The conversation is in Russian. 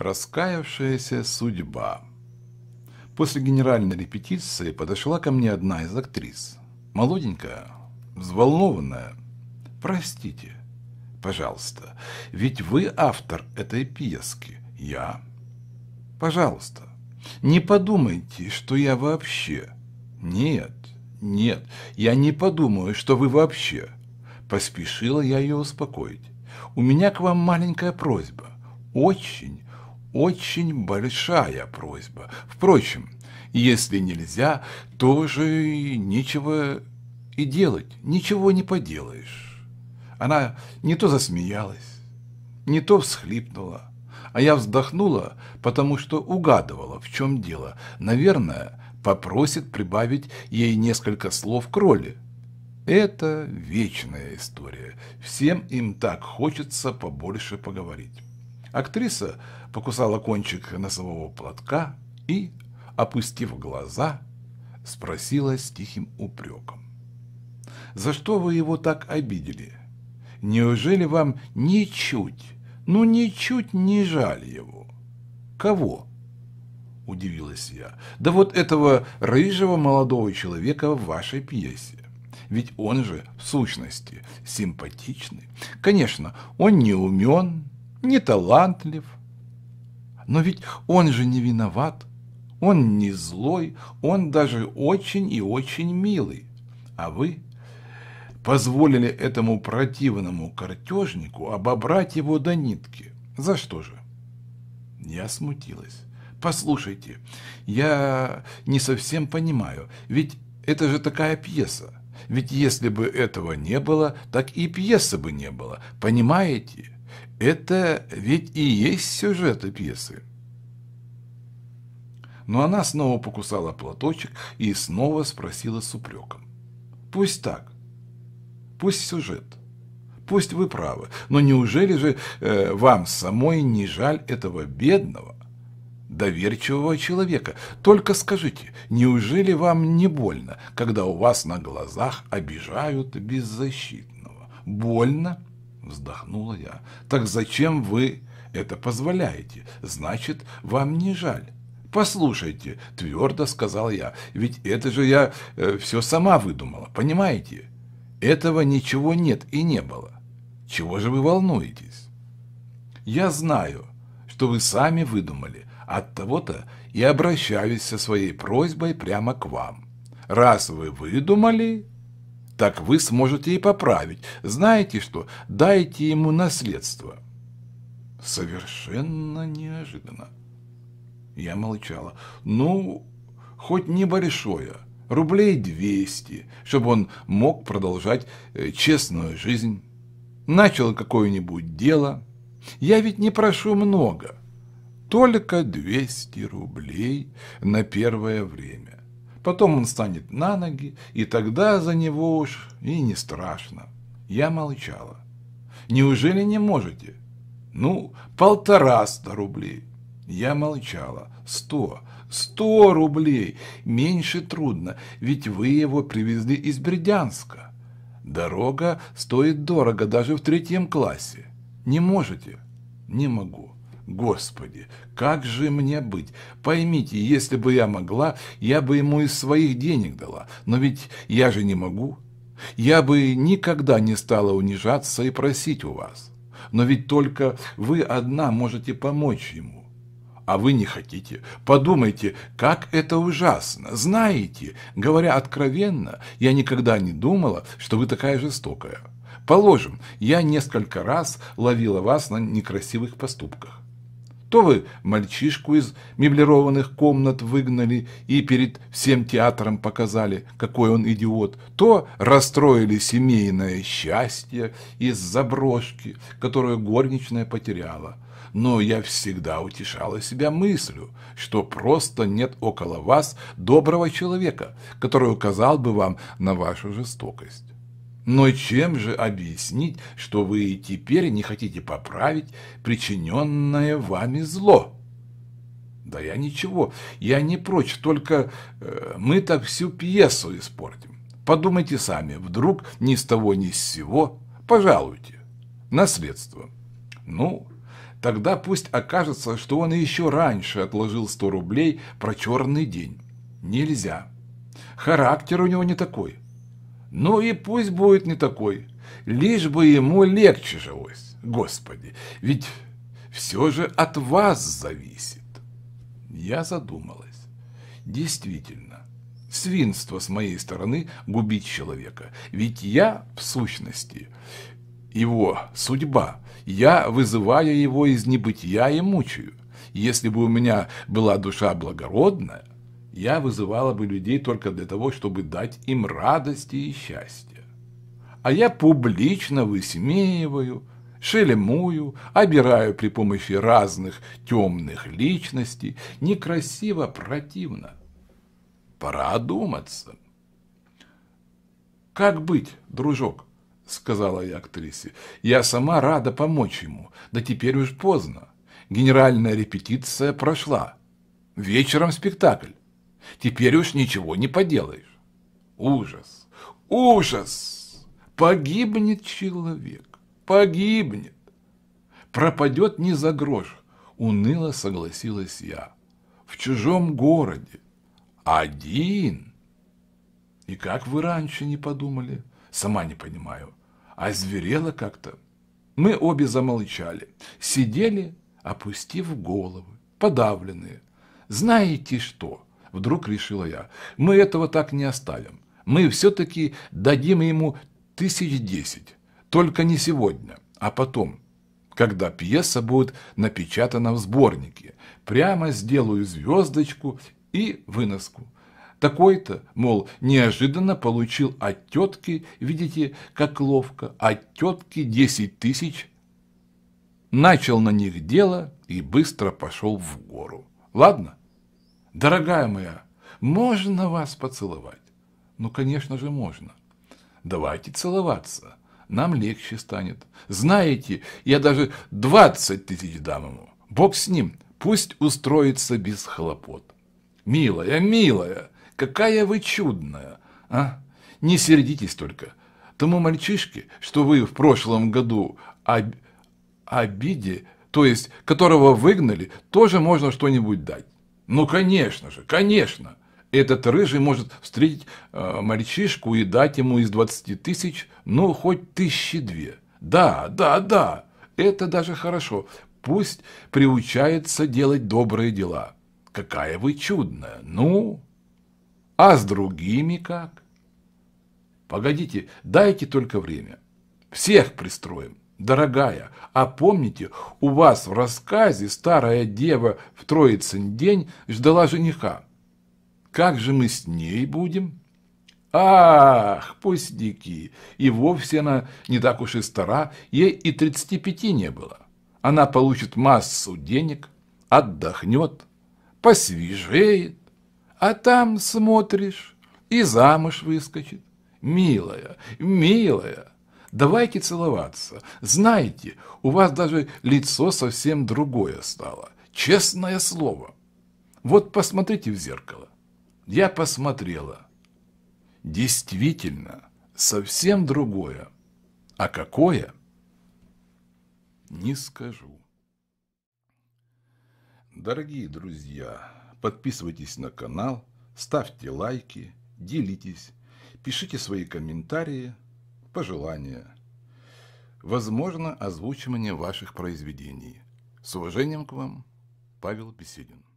Раскаявшаяся судьба. После генеральной репетиции подошла ко мне одна из актрис. Молоденькая, взволнованная. «Простите, пожалуйста, ведь вы автор этой пьески. Я?» «Пожалуйста, не подумайте, что я вообще...» «Нет, нет, я не подумаю, что вы вообще...» Поспешила я ее успокоить. «У меня к вам маленькая просьба. Очень, очень большая просьба. Впрочем, если нельзя, то же ничего и делать, ничего не поделаешь. Она не то засмеялась, не то всхлипнула, а я вздохнула, потому что угадывала, в чем дело. Наверное, попросит прибавить ей несколько слов к роли. Это вечная история. Всем им так хочется побольше поговорить. Актриса покусала кончик носового платка и, опустив глаза, спросила с тихим упреком. «За что вы его так обидели? Неужели вам ничуть, ну ничуть не жаль его?» «Кого?» – удивилась я. «Да вот этого рыжего молодого человека в вашей пьесе. Ведь он же, в сущности, симпатичный. Конечно, он не умен, не талантлив. Но ведь он же не виноват. Он не злой, он даже очень и очень милый. А вы позволили этому противному картежнику обобрать его до нитки. За что же? Я смутилась. Послушайте, я не совсем понимаю, ведь это же такая пьеса. Ведь если бы этого не было, так и пьесы бы не было, понимаете? Это ведь и есть сюжеты пьесы. Но она снова покусала платочек и снова спросила с упреком. Пусть так. Пусть сюжет. Пусть вы правы. Но неужели же э, вам самой не жаль этого бедного, доверчивого человека? Только скажите, неужели вам не больно, когда у вас на глазах обижают беззащитного? Больно? Вздохнула я. «Так зачем вы это позволяете? Значит, вам не жаль». «Послушайте», — твердо сказал я, — «ведь это же я э, все сама выдумала, понимаете? Этого ничего нет и не было. Чего же вы волнуетесь?» «Я знаю, что вы сами выдумали, от того-то и обращаюсь со своей просьбой прямо к вам. Раз вы выдумали, так вы сможете и поправить. Знаете что? Дайте ему наследство». Совершенно неожиданно. Я молчала. «Ну, хоть небольшое, рублей двести, чтобы он мог продолжать э, честную жизнь. Начал какое-нибудь дело. Я ведь не прошу много. Только двести рублей на первое время. Потом он станет на ноги, и тогда за него уж и не страшно. Я молчала. Неужели не можете? Ну, полтораста рублей. Я молчала. Сто. Сто рублей. Меньше трудно, ведь вы его привезли из Бердянска. Дорога стоит дорого даже в третьем классе. Не можете? Не могу. Господи, как же мне быть? Поймите, если бы я могла, я бы ему из своих денег дала, но ведь я же не могу. Я бы никогда не стала унижаться и просить у вас. Но ведь только вы одна можете помочь ему. А вы не хотите. Подумайте, как это ужасно. Знаете, говоря откровенно, я никогда не думала, что вы такая жестокая. Положим, я несколько раз ловила вас на некрасивых поступках. То вы мальчишку из меблированных комнат выгнали и перед всем театром показали, какой он идиот. То расстроили семейное счастье из заброшки, которую горничная потеряла. Но я всегда утешала себя мыслью, что просто нет около вас доброго человека, который указал бы вам на вашу жестокость. Но чем же объяснить, что вы теперь не хотите поправить причиненное вами зло? Да я ничего, я не прочь, только э, мы так всю пьесу испортим. Подумайте сами, вдруг ни с того ни с сего, пожалуйте, наследство. Ну, тогда пусть окажется, что он еще раньше отложил 100 рублей про черный день. Нельзя. Характер у него не такой. Ну и пусть будет не такой, лишь бы ему легче жилось, Господи, ведь все же от вас зависит. Я задумалась. Действительно, свинство с моей стороны губить человека, ведь я, в сущности, его судьба, я вызываю его из небытия и мучаю. Если бы у меня была душа благородная, я вызывала бы людей только для того, чтобы дать им радости и счастье, А я публично высмеиваю, шелемую, обираю при помощи разных темных личностей, некрасиво, противно. Пора одуматься. «Как быть, дружок?» — сказала я актрисе. «Я сама рада помочь ему, да теперь уж поздно. Генеральная репетиция прошла. Вечером спектакль. Теперь уж ничего не поделаешь. Ужас, ужас! Погибнет человек, погибнет. Пропадет не за грош, уныло согласилась я. В чужом городе, один. И как вы раньше не подумали? Сама не понимаю. А зверела как-то. Мы обе замолчали, сидели, опустив головы, подавленные. Знаете что? вдруг решила я. Мы этого так не оставим. Мы все-таки дадим ему тысяч десять. Только не сегодня, а потом, когда пьеса будет напечатана в сборнике. Прямо сделаю звездочку и выноску. Такой-то, мол, неожиданно получил от тетки, видите, как ловко, от тетки десять тысяч. Начал на них дело и быстро пошел в гору. Ладно? Дорогая моя, можно вас поцеловать? Ну, конечно же, можно. Давайте целоваться. Нам легче станет. Знаете, я даже двадцать тысяч дам ему. Бог с ним, пусть устроится без хлопот. Милая, милая, какая вы чудная, а? Не сердитесь только. Тому мальчишке, что вы в прошлом году об... обиде, то есть которого выгнали, тоже можно что-нибудь дать. Ну, конечно же, конечно. Этот рыжий может встретить э, мальчишку и дать ему из 20 тысяч, ну, хоть тысячи две. Да, да, да, это даже хорошо. Пусть приучается делать добрые дела. Какая вы чудная. Ну, а с другими как? Погодите, дайте только время. Всех пристроим. Дорогая, а помните, у вас в рассказе старая дева в Троицын день ждала жениха. Как же мы с ней будем? Ах, пустяки! И вовсе она не так уж и стара, ей и 35 не было. Она получит массу денег, отдохнет, посвежеет, а там смотришь и замуж выскочит. Милая, милая! Давайте целоваться. Знаете, у вас даже лицо совсем другое стало. Честное слово. Вот посмотрите в зеркало. Я посмотрела. Действительно, совсем другое. А какое? Не скажу. Дорогие друзья, подписывайтесь на канал, ставьте лайки, делитесь, пишите свои комментарии – пожелания. Возможно, озвучивание ваших произведений. С уважением к вам, Павел Беседин.